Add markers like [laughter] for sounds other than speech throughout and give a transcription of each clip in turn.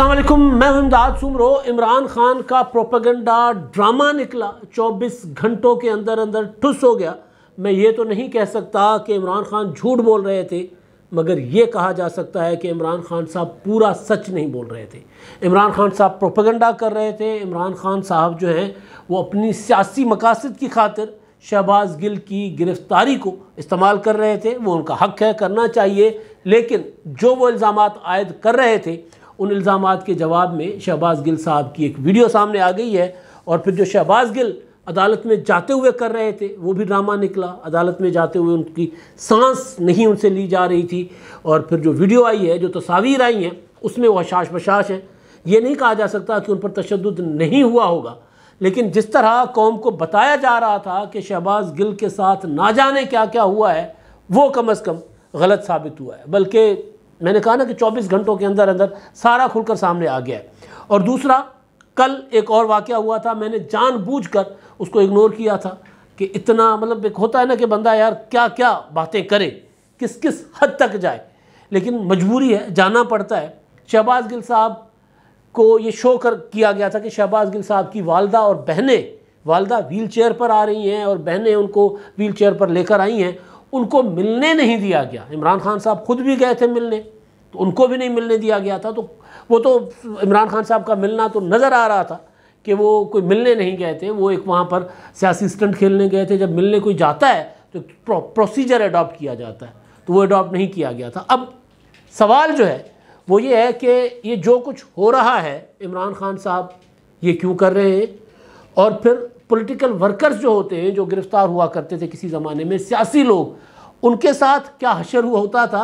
असलम मैं इमदाद सुमरो इमरान खान का प्रोपागेंडा ड्रामा निकला 24 घंटों के अंदर अंदर ठुस हो गया मैं ये तो नहीं कह सकता कि इमरान खान झूठ बोल रहे थे मगर ये कहा जा सकता है कि इमरान खान साहब पूरा सच नहीं बोल रहे थे इमरान खान साहब प्रोपागेंडा कर रहे थे इमरान खान साहब जो हैं वो अपनी सियासी मकासद की खातिर शहबाज गिल की गिरफ्तारी को इस्तेमाल कर रहे थे वो उनका हक है करना चाहिए लेकिन जो वो इल्ज़ाम आयद कर रहे थे उन इल्ज़ाम के जवाब में शहबाज गिल साहब की एक वीडियो सामने आ गई है और फिर जो शहबाज गिल अदालत में जाते हुए कर रहे थे वो भी ड्रामा निकला अदालत में जाते हुए उनकी सांस नहीं उनसे ली जा रही थी और फिर जो वीडियो आई है जो तस्वीर आई हैं उसमें वो अशाश बशाश हैं ये नहीं कहा जा सकता कि उन पर तशद नहीं हुआ होगा लेकिन जिस तरह कौम को बताया जा रहा था कि शहबाज गिल के साथ ना जाने क्या क्या हुआ है वो कम अज़ कम गलत साबित हुआ है बल्कि मैंने कहा ना कि 24 घंटों के अंदर अंदर सारा खुलकर सामने आ गया है और दूसरा कल एक और वाक़ हुआ था मैंने जानबूझकर उसको इग्नोर किया था कि इतना मतलब एक होता है ना कि बंदा यार क्या क्या बातें करे किस किस हद तक जाए लेकिन मजबूरी है जाना पड़ता है शहबाज गिल साहब को ये शो कर किया गया था कि शहबाज गिल साहब की वालदा और बहनें वालदा व्हील चेयर पर आ रही हैं और बहनें उनको व्हील चेयर पर लेकर आई हैं उनको मिलने नहीं दिया गया इमरान खान साहब खुद भी गए थे मिलने तो उनको भी नहीं मिलने दिया गया था तो वो तो इमरान खान साहब का मिलना तो नज़र आ रहा था कि वो कोई मिलने नहीं गए थे वो एक वहाँ पर सियासी स्टंट खेलने गए थे जब मिलने कोई जाता है तो प्रोसीजर अडॉप्ट किया जाता है तो वो अडॉप्ट नहीं किया गया था अब सवाल जो है वो ये है कि ये जो कुछ हो रहा है इमरान खान साहब ये क्यों कर रहे हैं और फिर पॉलिटिकल वर्कर्स जो होते हैं जो गिरफ्तार हुआ करते थे किसी ज़माने में सियासी लोग उनके साथ क्या हशर हुआ होता था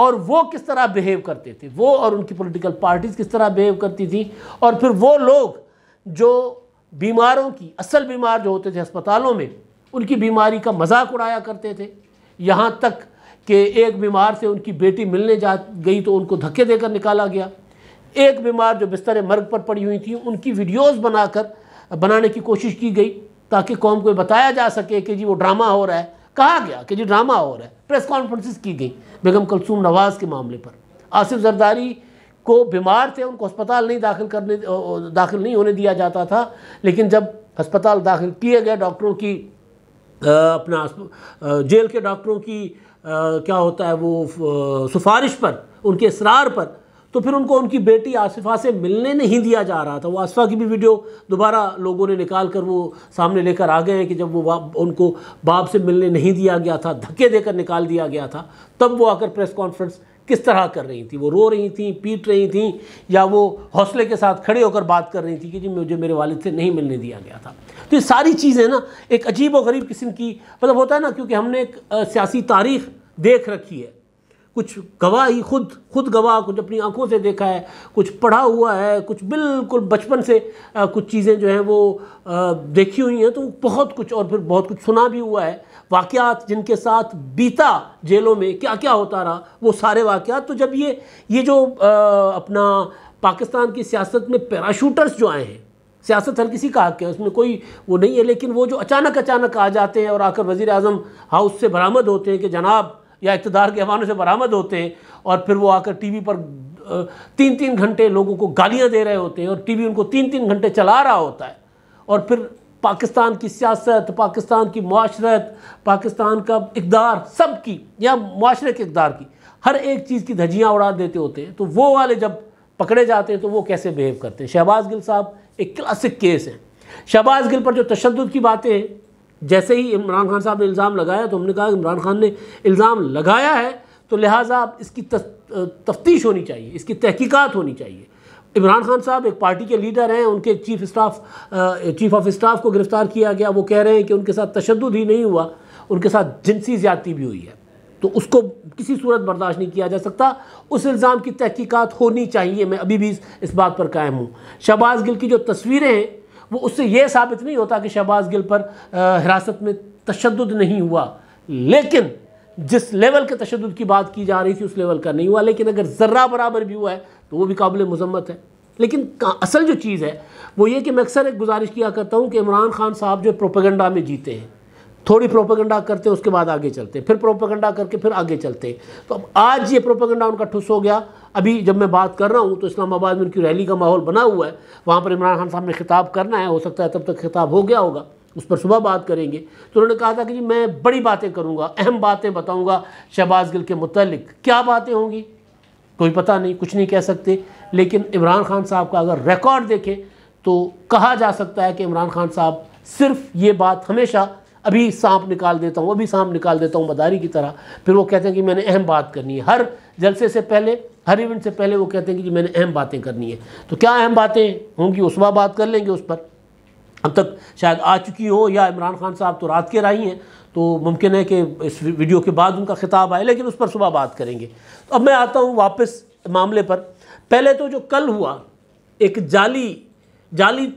और वो किस तरह बिहेव करते थे वो और उनकी पॉलिटिकल पार्टीज़ किस तरह बिहेव करती थी और फिर वो लोग जो बीमारों की असल बीमार जो होते थे अस्पतालों में उनकी बीमारी का मजाक उड़ाया करते थे यहाँ तक कि एक बीमार से उनकी बेटी मिलने जा गई तो उनको धक्के देकर निकाला गया एक बीमार जो बिस्तर मर्ग पर पड़ी हुई थी उनकी वीडियोज़ बनाकर बनाने की कोशिश की गई ताकि कौम को बताया जा सके कि जी वो ड्रामा हो रहा है कहा गया कि जी ड्रामा हो रहा है प्रेस कॉन्फ्रेंसिस की गई बेगम कलसूम नवाज़ के मामले पर आसिफ जरदारी को बीमार थे उनको अस्पताल नहीं दाखिल करने दाखिल नहीं होने दिया जाता था लेकिन जब अस्पताल दाखिल किए गए डॉक्टरों की अपना जेल के डॉक्टरों की क्या होता है वो सिफारिश पर उनके इसरार पर तो फिर उनको उनकी बेटी आसिफा से मिलने नहीं दिया जा रहा था वो आसिफा की भी वीडियो दोबारा लोगों ने निकाल कर वो सामने लेकर आ गए हैं कि जब वो बाप उनको बाप से मिलने नहीं दिया गया था धक्के देकर निकाल दिया गया था तब वो आकर प्रेस कॉन्फ्रेंस किस तरह कर रही थी वो रो रही थी पीट रही थी या वो हौसले के साथ खड़े होकर बात कर रही थी कि जी मुझे मेरे वालिद से नहीं मिलने दिया गया था तो ये सारी चीज़ें ना एक अजीब और गरीब किस्म की मतलब होता है ना क्योंकि हमने एक सियासी तारीख देख रखी है कुछ गवाह ही खुद खुद गवाह कुछ अपनी आंखों से देखा है कुछ पढ़ा हुआ है कुछ बिल्कुल बचपन से आ, कुछ चीज़ें जो हैं वो आ, देखी हुई हैं तो बहुत कुछ और फिर बहुत कुछ सुना भी हुआ है वाक़ात जिनके साथ बीता जेलों में क्या क्या होता रहा वो सारे वाक़ात तो जब ये ये जो आ, अपना पाकिस्तान की सियासत में पैराशूटर्स जो आए हैं सियासत हर किसी का हक है उसमें कोई वो नहीं है लेकिन वो जो अचानक अचानक आ जाते हैं और आकर वज़ी अजम हाउस से बरामद होते हैं कि जनाब या इकतदार के हवानों से बरामद होते हैं और फिर वो आकर टीवी पर तीन तीन घंटे लोगों को गालियाँ दे रहे होते हैं और टीवी उनको तीन तीन घंटे चला रहा होता है और फिर पाकिस्तान की सियासत पाकिस्तान की माशरत पाकिस्तान का इकदार सब की या माशरे के इकदार की हर एक चीज़ की धजियाँ उड़ा देते होते हैं तो वो वाले जब पकड़े जाते हैं तो वो कैसे बिहेव करते हैं शहबाज गिल साहब एक क्लासिक केस है शहबाज गिल पर जो तशद की बातें हैं जैसे ही इमरान खान साहब ने इल्ज़ाम लगाया तो हमने कहा इमरान खान ने इल्ज़ाम लगाया है तो लिहाजा इसकी तफ्तीश होनी चाहिए इसकी तहकीकात होनी चाहिए इमरान खान साहब एक पार्टी के लीडर हैं उनके chief staff chief of staff को गिरफ़्तार किया गया वो कह रहे हैं कि उनके साथ तशद ही नहीं हुआ उनके साथ जिनसी ज़्यादती भी हुई है तो उसको किसी सूरत बर्दाश्त नहीं किया जा सकता उस इल्ज़ाम की तहकीकात होनी चाहिए मैं अभी भी इस बात पर कायम हूँ शहबाज गिल की जो तस्वीरें हैं वो उससे ये साबित नहीं होता कि शहबाज गिल पर हिरासत में तशद नहीं हुआ लेकिन जिस लेवल के तशद की बात की जा रही थी उस लेवल का नहीं हुआ लेकिन अगर ज़र्रा बराबर भी हुआ है तो वो भी काबिल मजम्मत है लेकिन असल जो चीज़ है वो ये कि मैं अक्सर एक गुजारिश किया करता हूँ कि इमरान खान साहब जो प्रोपेगेंडा में जीते हैं थोड़ी प्रोपेगंडा करते उसके बाद आगे चलते फिर प्रोपेगंडा करके फिर आगे चलते तो अब आज ये प्रोपेगंडा उनका ठुस हो गया अभी जब मैं बात कर रहा हूँ तो इस्लामाबाद में उनकी रैली का माहौल बना हुआ है वहाँ पर इमरान खान साहब ने खिताब करना है हो सकता है तब तक खिताब हो गया होगा उस पर सुबह बात करेंगे तो उन्होंने कहा था कि जी मैं बड़ी बातें करूँगा अहम बातें बताऊँगा शहबाज गिल के मतलब क्या बातें होंगी कोई पता नहीं कुछ नहीं कह सकते लेकिन इमरान खान साहब का अगर रिकॉर्ड देखें तो कहा जा सकता है कि इमरान खान साहब सिर्फ ये बात हमेशा अभी सांप निकाल देता हूँ अभी सांप निकाल देता हूँ मदारी की तरह फिर वो कहते हैं कि मैंने अहम बात करनी है हर जलसे से पहले हर इवेंट से पहले वो कहते हैं कि जी मैंने अहम बातें करनी है तो क्या अहम बातें होंगी उस बार बात कर लेंगे उस पर अब तक शायद आ चुकी हो या इमरान खान साहब तो रात के राही हैं तो मुमकिन है कि इस वीडियो के बाद उनका खिताब आए लेकिन उस पर सुबह बात करेंगे तो अब मैं आता हूँ वापस मामले पर पहले तो जो कल हुआ एक जाली जाली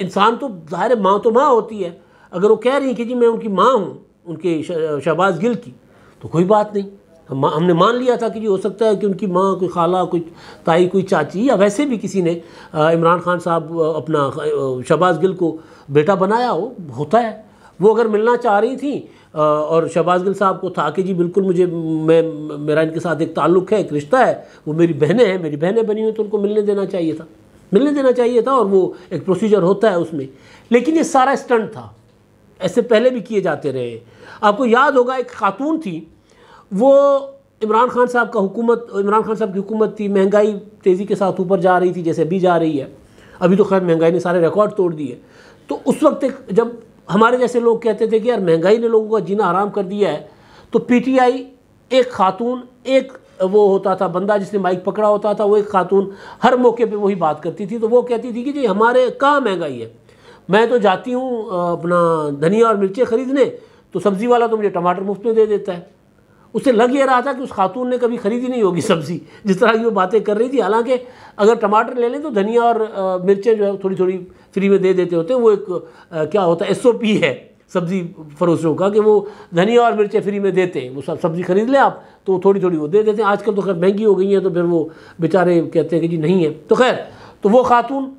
इंसान तो ज़ाहिर माँ तो माँ होती है अगर वो कह रही हैं कि जी मैं उनकी माँ हूँ उनके शहबाज गिल की तो कोई बात नहीं हम हमने मान लिया था कि जी हो सकता है कि उनकी माँ कोई खाला कोई ताई कोई चाची या वैसे भी किसी ने इमरान खान साहब अपना शहबाज गिल को बेटा बनाया हो होता है वो अगर मिलना चाह रही थी और शहबाज गिल साहब को था कि जी बिल्कुल मुझे मैं मेरा इनके साथ एक ताल्लुक़ है एक रिश्ता है वो मेरी बहनें हैं मेरी बहनें बनी हुई तो उनको मिलने देना चाहिए था मिलने देना चाहिए था और वो एक प्रोसीजर होता है उसमें लेकिन ये सारा स्टंट था ऐसे पहले भी किए जाते रहे आपको याद होगा एक खातून थी वो इमरान खान साहब का हुकूमत इमरान खान साहब की हुकूमत थी महंगाई तेज़ी के साथ ऊपर जा रही थी जैसे अभी जा रही है अभी तो खैर महंगाई ने सारे रिकॉर्ड तोड़ दिए तो उस वक्त जब हमारे जैसे लोग कहते थे कि यार महंगाई ने लोगों का जीना आराम कर दिया है तो पीटीआई एक खातून एक वो होता था बंदा जिसने माइक पकड़ा होता था वो एक खातून हर मौके पे वही बात करती थी तो वो कहती थी कि जी हमारे कहाँ महंगाई है मैं तो जाती हूँ अपना धनिया और मिर्चें ख़रीदने तो सब्ज़ी वाला तो मुझे टमाटर मुफ्त में दे देता है उससे लग ये रहा था कि उस खातून ने कभी खरीदी नहीं होगी सब्ज़ी जिस तरह की वो बातें कर रही थी हालांकि अगर टमाटर ले लें तो धनिया और मिर्चें जो है थोड़ी थोड़ी फ्री में दे देते होते हैं वो एक क्या होता है एस है सब्ज़ी फरोशों का कि वो धनिया और मिर्चें फ्री में देते हैं वो सब सब्ज़ी खरीद लें आप तो थोड़ी थोड़ी वो दे देते हैं आजकल तो खैर महंगी हो गई हैं तो फिर वो बेचारे कहते हैं कि जी नहीं है तो खैर तो वो खातून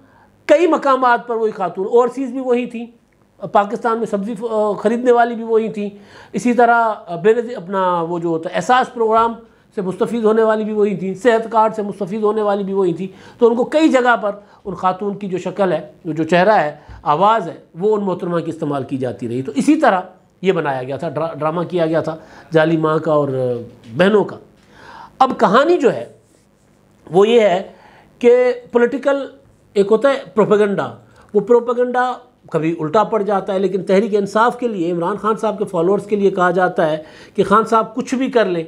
कई मकाम पर वही खातून ओवरसीज़ भी वही थी पाकिस्तान में सब्ज़ी ख़रीदने वाली भी वही थी इसी तरह बेनज अपना वो जो होता है एहसास प्रोग्राम से मुस्तफ़ होने वाली भी वही थी सेहत कार्ड से मुस्तफ़ होने वाली भी वही थी तो उनको कई जगह पर उन खातून की जो शक्ल है जो चेहरा है आवाज़ है वो उन मोहतरमा की इस्तेमाल की जाती रही तो इसी तरह ये बनाया गया था ड्रा, ड्रामा किया गया था जाली माँ का और बहनों का अब कहानी जो है वो ये है कि पोलिटिकल एक होता है प्रोपेगेंडा वो प्रोपेगेंडा कभी उल्टा पड़ जाता है लेकिन तहरीक इंसाफ के लिए इमरान खान साहब के फॉलोअर्स के लिए कहा जाता है कि खान साहब कुछ भी कर लें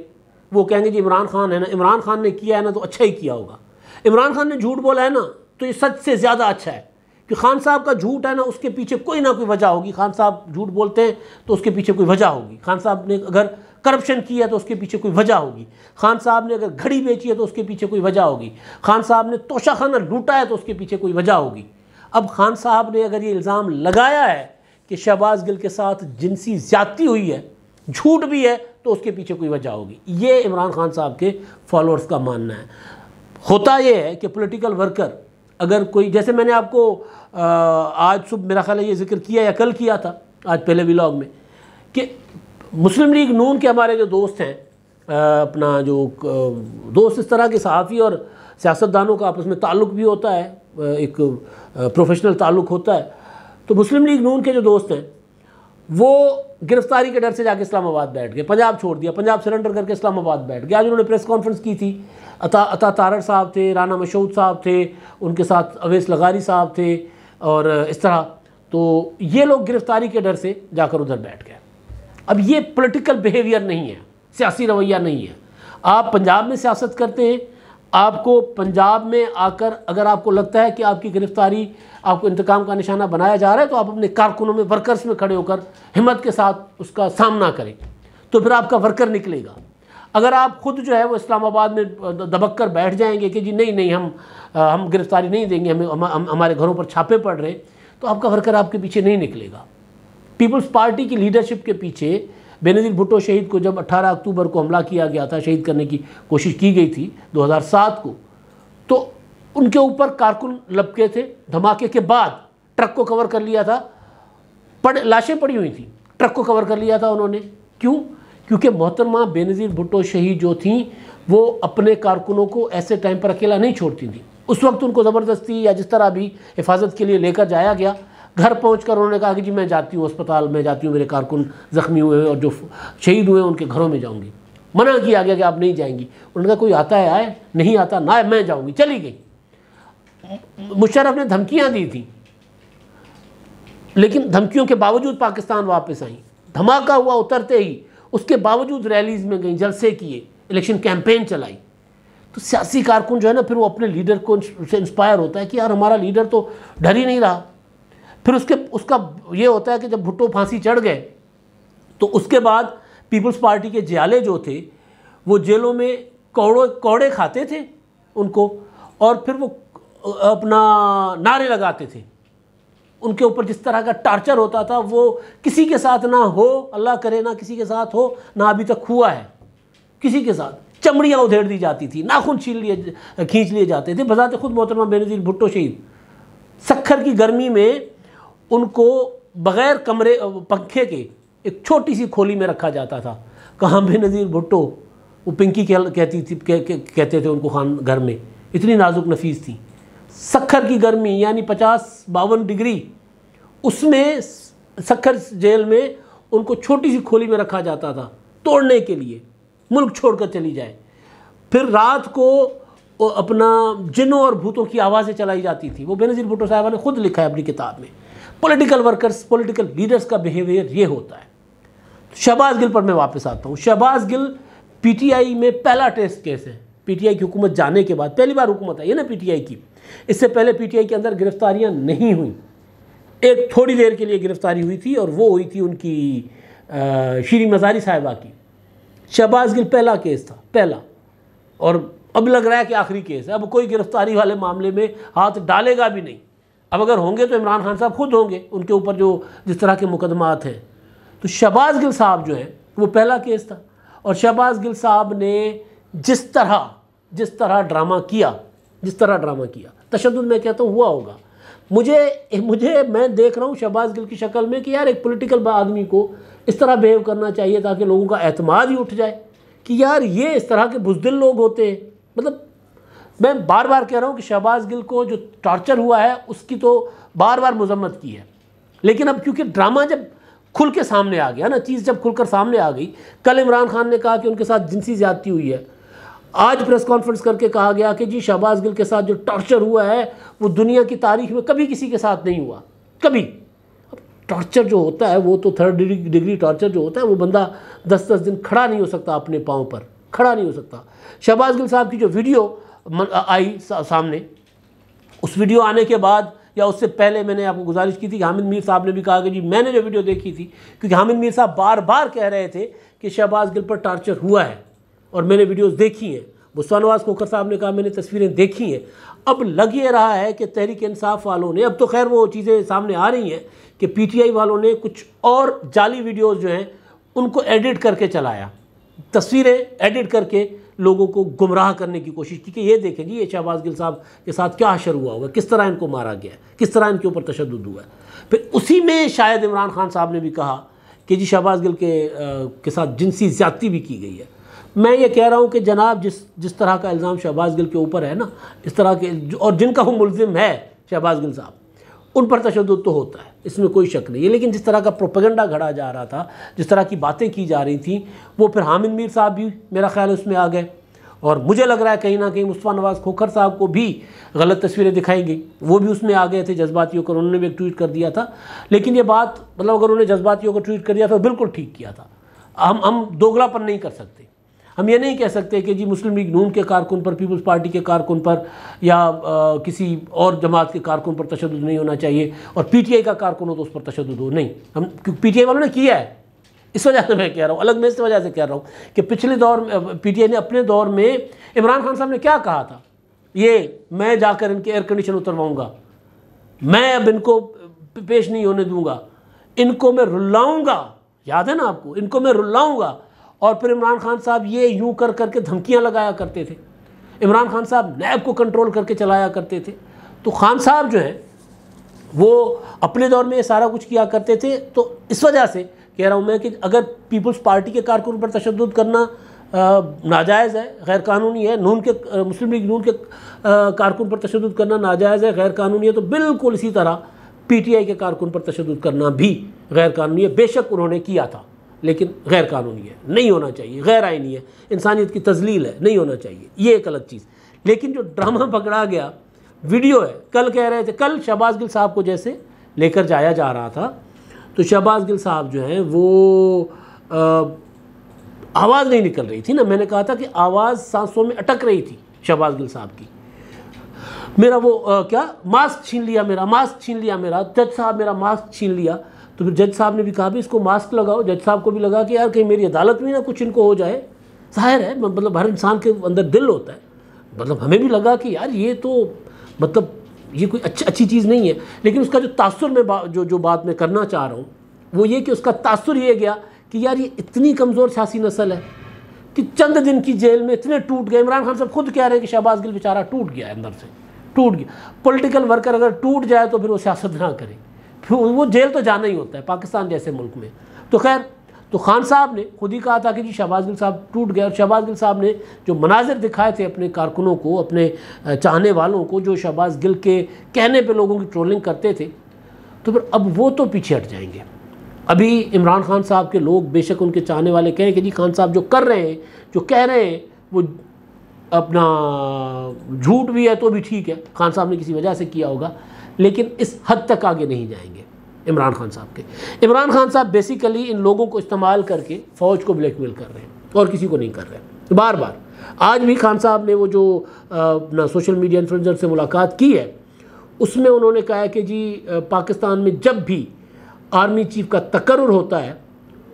वो कहेंगे जी इमरान खान है ना इमरान खान ने किया है ना तो अच्छा ही किया होगा इमरान खान ने झूठ बोला है ना तो ये सच से ज़्यादा अच्छा है कि खान साहब का झूठ है ना उसके पीछे कोई ना कोई वजह होगी खान साहब झूठ बोलते हैं तो उसके पीछे कोई वजह होगी खान साहब ने अगर करप्शन किया तो उसके पीछे कोई वजह होगी खान साहब ने अगर घड़ी बेची है तो उसके पीछे कोई वजह होगी खान साहब ने तोशा खाना लूटा है तो उसके पीछे कोई वजह होगी अब खान साहब ने अगर ये इल्ज़ाम लगाया है कि शहबाज गिल के साथ जिनसी ज़्यादती हुई है झूठ भी है तो उसके पीछे कोई वजह होगी ये इमरान खान साहब के फॉलोअर्स का मानना है होता यह है कि पोलिटिकल वर्कर अगर कोई जैसे मैंने आपको आज सुबह मेरा ख्याल ये जिक्र किया या कल किया था आज पहले व्लॉग में कि मुस्लिम लीग नून के हमारे जो दोस्त हैं अपना जो दोस्त इस तरह के सहाफ़ी और सियासतदानों का आपस में ताल्लुक भी होता है एक प्रोफेशनल ताल्लुक होता है तो मुस्लिम लीग नून के जो दोस्त हैं वो गिरफ्तारी के डर से जाके इस्लामाबाद बैठ गए पंजाब छोड़ दिया पंजाब सरेंडर करके इस्लामाबाद बैठ गया आज उन्होंने प्रेस कॉन्फ्रेंस की थी अता अता तारड़ साहब थे राना मशहूद साहब थे उनके साथ अवेश लगारी साहब थे और इस तरह तो ये लोग गिरफ्तारी के डर से जाकर उधर बैठ गए अब ये पॉलिटिकल बिहेवियर नहीं है सियासी रवैया नहीं है आप पंजाब में सियासत करते हैं आपको पंजाब में आकर अगर आपको लगता है कि आपकी गिरफ्तारी आपको इंतकाम का निशाना बनाया जा रहा है तो आप अपने कारकुनों में वर्कर्स में खड़े होकर हिम्मत के साथ उसका सामना करें तो फिर आपका वर्कर निकलेगा अगर आप खुद जो है वो इस्लामाबाद में दबक कर बैठ जाएंगे कि जी नहीं नहीं हम हम गिरफ्तारी नहीं देंगे हमें हम, हमारे घरों पर छापे पड़ रहे तो आपका वर्कर आपके पीछे नहीं निकलेगा पीपल्स पार्टी की लीडरशिप के पीछे बेनजीर भुट्टो शहीद को जब 18 अक्टूबर को हमला किया गया था शहीद करने की कोशिश की गई थी 2007 को तो उनके ऊपर कारकुन लपके थे धमाके के बाद ट्रक को कवर कर लिया था पड़ लाशें पड़ी हुई थी ट्रक को कवर कर लिया था उन्होंने क्यों क्योंकि मोहतरमा बेनज़ीर भुट्टो शहीद जो थी वो अपने कारकुनों को ऐसे टाइम पर अकेला नहीं छोड़ती थी उस वक्त उनको ज़बरदस्ती या जिस तरह भी हिफाजत के लिए लेकर जाया गया घर पहुँच उन्होंने कहा कि जी मैं जाती हूँ अस्पताल में जाती हूँ मेरे कारकुन ज़ख्मी हुए हैं और जो शहीद हुए हैं उनके घरों में जाऊँगी मना किया गया कि आप नहीं जाएंगी उन्होंने कहा कोई आता है आए नहीं आता ना मैं जाऊँगी चली गई मुशरफ ने धमकियाँ दी थी लेकिन धमकियों के बावजूद पाकिस्तान वापस आई धमाका हुआ उतरते ही उसके बावजूद रैलीज में गई जलसे किए इलेक्शन कैंपेन चलाई तो सियासी कारकुन जो है ना फिर वो अपने लीडर को इंस्पायर होता है कि यार हमारा लीडर तो डर ही नहीं रहा फिर उसके उसका ये होता है कि जब भुट्टो फांसी चढ़ गए तो उसके बाद पीपल्स पार्टी के जयाले जो थे वो जेलों में कौड़ों कौड़े खाते थे उनको और फिर वो अपना नारे लगाते थे उनके ऊपर जिस तरह का टार्चर होता था वो किसी के साथ ना हो अल्लाह करे ना किसी के साथ हो ना अभी तक हुआ है किसी के साथ चमड़ियाँ उधेड़ दी जाती थी नाखून छीन लिए खींच लिए जाते थे बजाते खुद मोहतरमा बेनज़ीर भुट्टो शहीद सखर की गर्मी में उनको बग़ैर कमरे पंखे के एक छोटी सी खोली में रखा जाता था कहाँ नज़ीर भुट्टो वो पिंकी कह, कहती थी कह, कह, कहते थे उनको खान घर में इतनी नाजुक नफीस थी सखर की गर्मी यानी पचास बावन डिग्री उसमें सखर जेल में उनको छोटी सी खोली में रखा जाता था तोड़ने के लिए मुल्क छोड़कर चली जाए फिर रात को अपना जिनों और भूतों की आवाज़ें चलाई जाती थी वो बेनज़ीर भुट्टो साहिबा ने खुद लिखा है अपनी किताब में पॉलिटिकल वर्कर्स पॉलिटिकल लीडर्स का बिहेवियर ये होता है तो शहबाज गिल पर मैं वापस आता हूँ शहबाज गिल पीटीआई में पहला टेस्ट केस है पीटीआई की हुकूमत जाने के बाद पहली बार हुकूमत आई है ना पीटीआई की इससे पहले पीटीआई के अंदर गिरफ्तारियां नहीं हुई एक थोड़ी देर के लिए गिरफ्तारी हुई थी और वो हुई थी उनकी श्री मजारी साहिबा की शहबाज गिल पहला केस था पहला और अब लग रहा है कि आखिरी केस है अब कोई गिरफ्तारी वाले मामले में हाथ डालेगा भी नहीं अब अगर होंगे तो इमरान खान साहब खुद होंगे उनके ऊपर जो जिस तरह के मुकदमात हैं तो शहबाज गिल साहब जो है वो पहला केस था और शहबाज गिल साहब ने जिस तरह जिस तरह ड्रामा किया जिस तरह ड्रामा किया तशद मैं कहता हूँ हुआ होगा मुझे मुझे मैं देख रहा हूँ शहबाज गिल की शक्ल में कि यार एक पोलिटिकल आदमी को इस तरह बिहेव करना चाहिए ताकि लोगों का अहतमाद ही उठ जाए कि यार ये इस तरह के बुजदिल लोग होते हैं मतलब मैं बार बार कह रहा हूँ कि शहबाज गिल को जो टॉर्चर हुआ है उसकी तो बार बार मजम्मत की है लेकिन अब क्योंकि ड्रामा जब खुल के सामने आ गया ना चीज़ जब खुलकर सामने आ गई कल इमरान खान ने कहा कि उनके साथ जिनसी ज्यादती हुई है आज प्रेस कॉन्फ्रेंस करके कहा गया कि जी शहबाज गिल के साथ जो टॉर्चर हुआ है वो दुनिया की तारीख में कभी किसी के साथ नहीं हुआ कभी टॉर्चर जो होता है वो तो थर्ड डिग्री टॉर्चर जो होता है वो बंदा दस दस दिन खड़ा नहीं हो सकता अपने पाँव पर खड़ा नहीं हो सकता शहबाज गिल साहब की जो वीडियो आई सामने उस वीडियो आने के बाद या उससे पहले मैंने आपको गुजारिश की थी कि हामिद मीर साहब ने भी कहा कि जी मैंने जो वीडियो देखी थी क्योंकि हामिद मीर साहब बार बार कह रहे थे कि शहबाज गिल पर टार्चर हुआ है और मैंने वीडियोज़ देखी हैं मुस्तानवाज कोकर साहब ने कहा मैंने तस्वीरें देखी हैं अब लग ये रहा है कि तहरीक इंसाफ वालों ने अब तो खैर वो चीज़ें सामने आ रही हैं कि आई वालों ने कुछ और जाली वीडियोज़ जो हैं उनको एडिट करके चलाया तस्वीरें एडिट करके लोगों को गुमराह करने की कोशिश की कि ये देखें जी ये शहबाज गिल साहब के साथ क्या अशर हुआ हुआ किस तरह इनको मारा गया किस तरह इनके ऊपर तशद हुआ है फिर उसी में शायद इमरान खान साहब ने भी कहा कि जी शहबाज गिल के आ, के साथ जिनसी ज़्यादती भी की गई है मैं ये कह रहा हूँ कि जनाब जिस जिस तरह का इल्ज़ाम शहबाज गिल के ऊपर है ना इस तरह के और जिनका वो मुलजिम है शहबाज गिल साहब उन पर तशद तो होता है इसमें कोई शक नहीं है लेकिन जिस तरह का प्रोपेगेंडा घड़ा जा रहा था जिस तरह की बातें की जा रही थी वो फिर हामिद मीर साहब भी मेरा ख्याल उसमें आ गए और मुझे लग रहा है कहीं ना कहीं मुस्तफ़ा नवाज़ खोखर साहब को भी गलत तस्वीरें दिखाई गई वो भी उसमें आ गए थे जज्बाती होकर उन्होंने भी एक ट्वीट कर दिया था लेकिन ये बात मतलब अगर उन्होंने जज्बाती होकर ट्वीट कर दिया तो बिल्कुल ठीक किया था हम हम दोगलापन नहीं कर सकते हम ये नहीं कह सकते कि जी मुस्लिम लीग नून के कारकुन पर पीपल्स पार्टी के कारकुन पर या आ, किसी और जमात के कारकुन पर तशद नहीं होना चाहिए और पी टी आई का कारकुन हो तो उस पर तशद हो नहीं हम क्योंकि पी टी आई वालों ने किया है इस वजह से मैं कह रहा हूँ अलग मैं इस वजह से कह रहा हूँ कि पिछले दौर पी टी आई ने अपने दौर में इमरान खान साहब ने क्या कहा था ये मैं जाकर इनके एयर कंडीशन उतरवाऊँगा मैं अब इनको पेश नहीं होने दूँगा इनको मैं रुलाऊँगा याद है ना आपको इनको मैं रुलाऊँगा और फिर इमरान खान साहब ये यूँ कर करके धमकियाँ लगाया करते थे इमरान खान साहब नैब को कंट्रोल करके चलाया करते थे तो खान साहब जो हैं वो अपने दौर में ये सारा कुछ किया करते थे तो इस वजह से कह रहा हूँ मैं कि अगर पीपल्स पार्टी के कारकुन पर तशद करना नाजायज़ है गैर कानूनी है नून के मुस्लिम लीग नून के कारकुन पर तशद करना नाजायज़ है गैर कानूनी है तो बिल्कुल इसी तरह पीटीआई के कारकुन पर तशद करना भी गैर कानूनी है बेशक उन्होंने किया था लेकिन गैर कानूनी है नहीं होना चाहिए गैर आइनी है इंसानियत की तजलील है नहीं होना चाहिए ये एक अलग चीज़ लेकिन जो ड्रामा पकड़ा गया वीडियो है कल कह रहे थे कल शहबाज गिल साहब को जैसे लेकर जाया जा रहा था तो शहबाज गिल साहब जो हैं वो आवाज़ नहीं निकल रही थी ना मैंने कहा था कि आवाज़ सांसों में अटक रही थी शहबाज गिल साहब की मेरा वो आ, क्या मास्क छीन लिया मेरा मास्क छीन लिया मेरा जज साहब मेरा मास्क छीन लिया तो फिर जज साहब ने भी कहा भी इसको मास्क लगाओ जज साहब को भी लगा कि यार कहीं मेरी अदालत में ना कुछ इनको हो जाए जाहिर है मतलब हर इंसान के अंदर दिल होता है मतलब हमें भी लगा कि यार ये तो मतलब ये कोई अच्छी अच्छी चीज़ नहीं है लेकिन उसका जो तासर में जो जो बात मैं करना चाह रहा हूँ वो ये कि उसका तासर ये गया कि यार ये इतनी कमज़ोर सियासी नस्ल है कि चंद दिन की जेल में इतने टूट गए इमरान खान साहब खुद कह रहे हैं कि शहबाज गिल बेचारा टूट गया अंदर से टूट गया पॉलिटिकल वर्कर अगर टूट जाए तो फिर वो सियासत ना करे फिर वो जेल तो जाना ही होता है पाकिस्तान जैसे मुल्क में तो खैर तो खान साहब ने खुद ही कहा था कि जी शहबाज गिल साहब टूट गए और शहबाज गिल साहब ने जो मनाजिर दिखाए थे अपने कारकुनों को अपने चाहने वालों को जो शहबाज गिल के कहने पे लोगों की ट्रोलिंग करते थे तो फिर अब वो तो पीछे हट जाएंगे अभी इमरान खान साहब के लोग बेशक उनके चाहने वाले कहें कि जी खान साहब जो कर रहे हैं जो कह रहे हैं वो अपना झूठ भी है तो भी ठीक है खान साहब ने किसी वजह से किया होगा लेकिन इस हद तक आगे नहीं जाएंगे इमरान खान साहब के इमरान खान साहब बेसिकली इन लोगों को इस्तेमाल करके फ़ौज को ब्लैकमेल कर रहे हैं और किसी को नहीं कर रहे हैं बार बार आज भी खान साहब ने वो जो अपना सोशल मीडिया इन्फ्लुएंसर से मुलाकात की है उसमें उन्होंने कहा है कि जी पाकिस्तान में जब भी आर्मी चीफ का तकर होता है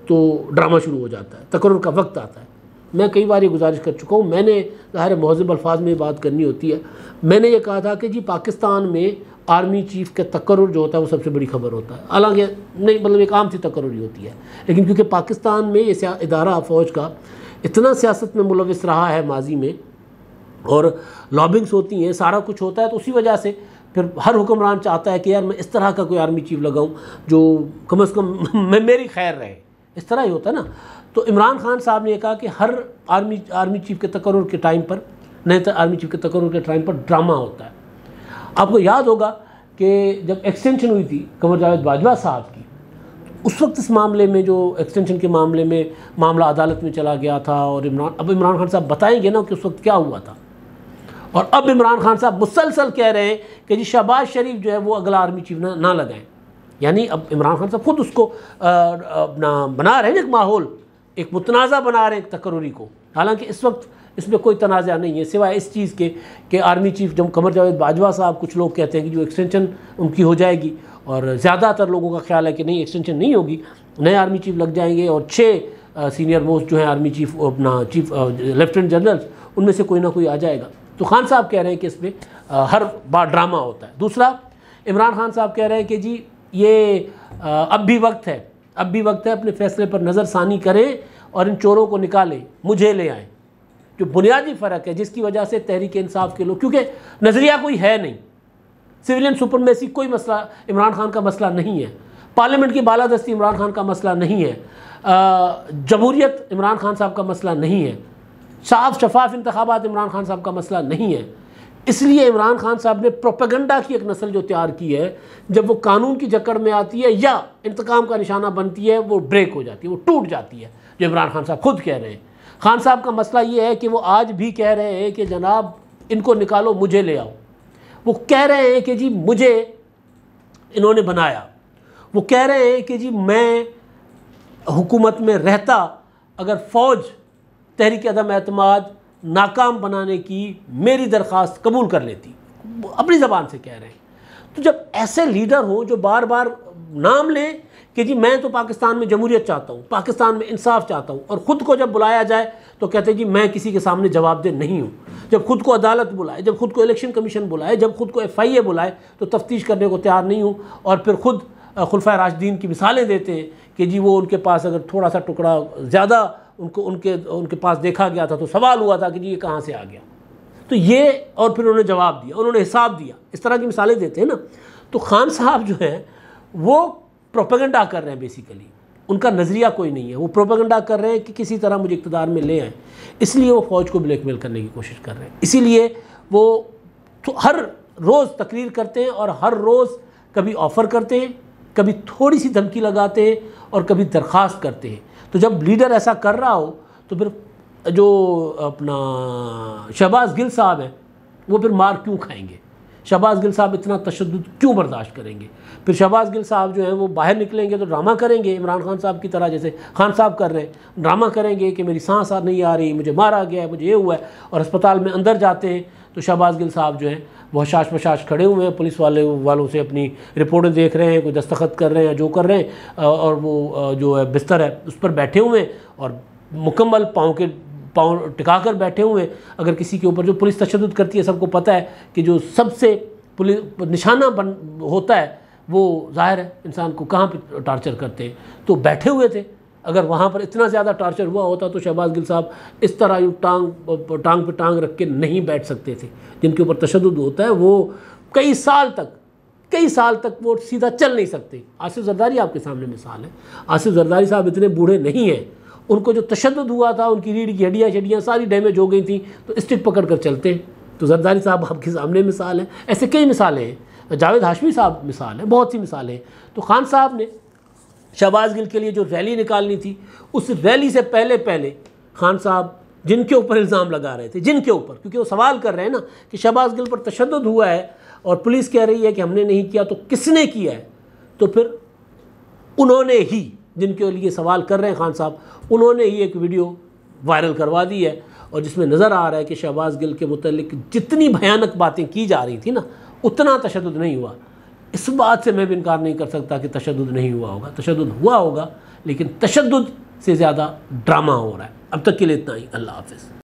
तो ड्रामा शुरू हो जाता है तकर का वक्त आता है मैं कई बार ये गुजारिश कर चुका हूँ मैंने ज़ाहिर महजब अल्फाज में बात करनी होती है मैंने ये कहा था कि जी पाकिस्तान में आर्मी चीफ का तकर जो होता है वो सबसे बड़ी खबर होता है हालांकि नहीं मतलब एक आम सी तकर ही होती है लेकिन क्योंकि पाकिस्तान में ये इदारा फ़ौज का इतना सियासत में मुलविस रहा है माजी में और लॉबिंग्स होती हैं सारा कुछ होता है तो उसी वजह से फिर हर हुक्मरान चाहता है कि यार मैं इस तरह का कोई आर्मी चीफ लगाऊँ जो कम अज़ कम [laughs] मैं मेरी खैर रहे इस तरह ही होता है ना तो इमरान खान साहब ने कहा कि हर आर्मी आर्मी चीफ के तकर के टाइम पर नए आर्मी चीफ के तकर के टाइम पर ड्रामा होता है आपको याद होगा कि जब एक्सटेंशन हुई थी कंवर जावेद बाजवा साहब की उस वक्त इस मामले में जो एक्सटेंशन के मामले में मामला अदालत में चला गया था और इमरान अब इमरान खान साहब बताएंगे ना कि उस वक्त क्या हुआ था और अब इमरान खान साहब मुसलसल कह रहे हैं कि जी शहबाज शरीफ जो है वो अगला आर्मी चीफ ना, ना लगाएं यानी अब इमरान खान साहब खुद उसको अपना बना रहे हैं एक माहौल एक मुतनाज़ा बना रहे हैं एक तकररी को हालांकि इस वक्त इसमें कोई तनाज़ा नहीं है सिवाय इस चीज़ के कि आर्मी चीफ जब कमर जावेद बाजवा साहब कुछ लोग कहते हैं कि जो एक्सटेंशन उनकी हो जाएगी और ज़्यादातर लोगों का ख्याल है कि नहीं एक्सटेंशन नहीं होगी नए आर्मी चीफ लग जाएंगे और छः सीनियर मोस्ट जो हैं आर्मी चीफ अपना चीफ लेफ्टिनेंट जनरल उनमें से कोई ना कोई आ जाएगा तो खान साहब कह रहे हैं कि इसमें हर बार ड्रामा होता है दूसरा इमरान खान साहब कह रहे हैं कि जी ये अब भी वक्त है अब भी वक्त है अपने फैसले पर नज़रसानी करें और इन चोरों को निकालें मुझे ले आएँ जो बुनियादी फ़र्क है जिसकी वजह से तहरीक इंसाफ के लोग क्योंकि नज़रिया कोई है नहीं सिविलियन सुपरमेसी कोई मसला इमरान खान का मसला नहीं है पार्लियामेंट की बालादस्ती इमरान खान का मसला नहीं है जमहूरीत इमरान खान साहब का मसला नहीं है साफ शफाफ इंतबात इमरान खान साहब का मसला नहीं है इसलिए इमरान खान साहब ने प्रोपेगंडा की एक नस्ल जो तैयार की है जब वो कानून की जकड़ में आती है या इंतकाम का निशाना बनती है वो ब्रेक हो जाती है वो टूट जाती है जो इमरान खान साहब खुद कह रहे हैं खान साहब का मसला ये है कि वो आज भी कह रहे हैं कि जनाब इनको निकालो मुझे ले आओ वो कह रहे हैं कि जी मुझे इन्होंने बनाया वो कह रहे हैं कि जी मैं हुकूमत में रहता अगर फ़ौज तहरीक अदम अतमाद नाकाम बनाने की मेरी दरख्वास्त कबूल कर लेती अपनी ज़बान से कह रहे हैं तो जब ऐसे लीडर हों जो बार बार नाम लें कि जी मैं तो पाकिस्तान में जमूरियत चाहता हूँ पाकिस्तान में इंसाफ चाहता हूँ और ख़ुद को जब बुलाया जाए तो कहते हैं जी मैं किसी के सामने जवाबदेह नहीं हूँ जब खुद को अदालत बुलाए जब खुद को इलेक्शन कमीशन बुलाए जब खुद को एफ आई ए बुलाए तो तफ्तीश करने को तैयार नहीं हूँ और फिर खुद खुलफा राशदीन की मिसालें देते हैं कि जी वो उनके पास अगर थोड़ा सा टुकड़ा ज़्यादा उनको उनके उनके पास देखा गया था तो सवाल हुआ था कि जी ये कहाँ से आ गया तो ये और फिर उन्होंने जवाब दिया उन्होंने हिसाब दिया इस तरह की मिसालें देते हैं ना तो खान साहब जो हैं वो प्रोपेगेंडा कर रहे हैं बेसिकली उनका नज़रिया कोई नहीं है वो प्रोपेगेंडा कर रहे हैं कि किसी तरह मुझे इकतदार में ले आए इसलिए वो फ़ौज को ब्लैकमेल करने की कोशिश कर रहे हैं इसीलिए वो तो हर रोज़ तकरीर करते हैं और हर रोज़ कभी ऑफ़र करते हैं कभी थोड़ी सी धमकी लगाते हैं और कभी दरख्वास्त करते हैं तो जब लीडर ऐसा कर रहा हो तो फिर जो अपना शहबाज गिल साहब हैं वो फिर मार क्यों खाएंगे शहबाज गिल साहब इतना तशद क्यों बर्दाश्त करेंगे फिर शहबाज गिल साहब जो है वो बाहर निकलेंगे तो ड्रामा करेंगे इमरान खान साहब की तरह जैसे खान साहब कर रहे हैं ड्रामा करेंगे कि मेरी सांस आ नहीं आ रही मुझे मारा गया है मुझे ये हुआ है और अस्पताल में अंदर जाते हैं तो शहबाज गिल साहब जो हैं वह शाश पशाश खड़े हुए हैं पुलिस वाले वालों से अपनी रिपोर्टें देख रहे हैं कोई दस्तखत कर रहे हैं जो कर रहे हैं और वो जो है बिस्तर है उस पर बैठे हुए हैं और मुकम्मल पाँव के पाँव टिका कर बैठे हुए अगर किसी के ऊपर जो पुलिस तशद करती है सबको पता है कि जो सबसे पुलिस निशाना बन होता है वो जाहिर है इंसान को कहाँ पर टार्चर करते हैं तो बैठे हुए थे अगर वहाँ पर इतना ज़्यादा टार्चर हुआ होता तो शहबाज गिल साहब इस तरह यू टांग टांग पर टांग रख के नहीं बैठ सकते थे जिनके ऊपर तशद होता है वो कई साल तक कई साल तक वो सीधा चल नहीं सकते आसिफ जरदारी आपके सामने मिसाल है आसिफ जरदारी साहब इतने बूढ़े नहीं हैं उनको जो तशद हुआ था उनकी रीढ़ की हड्डियाँ शड्डियाँ सारी डैमेज हो गई थी तो स्टिक पकड़ कर चलते हैं तो जरदारी साहब आपके सामने मिसाल है ऐसे कई मिसालें हैं जावेद हाशमी साहब मिसाल है बहुत सी मिसालें हैं तो खान साहब ने शहबाज गिल के लिए जो रैली निकालनी थी उस रैली से पहले पहले खान साहब जिनके ऊपर इल्ज़ाम लगा रहे थे जिनके ऊपर क्योंकि वो सवाल कर रहे हैं ना कि शहबाज गिल पर तशद हुआ है और पुलिस कह रही है कि हमने नहीं किया तो किसने किया है तो फिर उन्होंने ही जिनके लिए सवाल कर रहे हैं खान साहब उन्होंने ही एक वीडियो वायरल करवा दी है और जिसमें नज़र आ रहा है कि शहबाज गिल के मतलब जितनी भयानक बातें की जा रही थी ना उतना तशद नहीं हुआ इस बात से मैं भी इनकार नहीं कर सकता कि तशद नहीं हुआ होगा तशद हुआ होगा लेकिन तशद से ज़्यादा ड्रामा हो रहा है अब तक के लिए इतना ही अल्लाह हाफिज़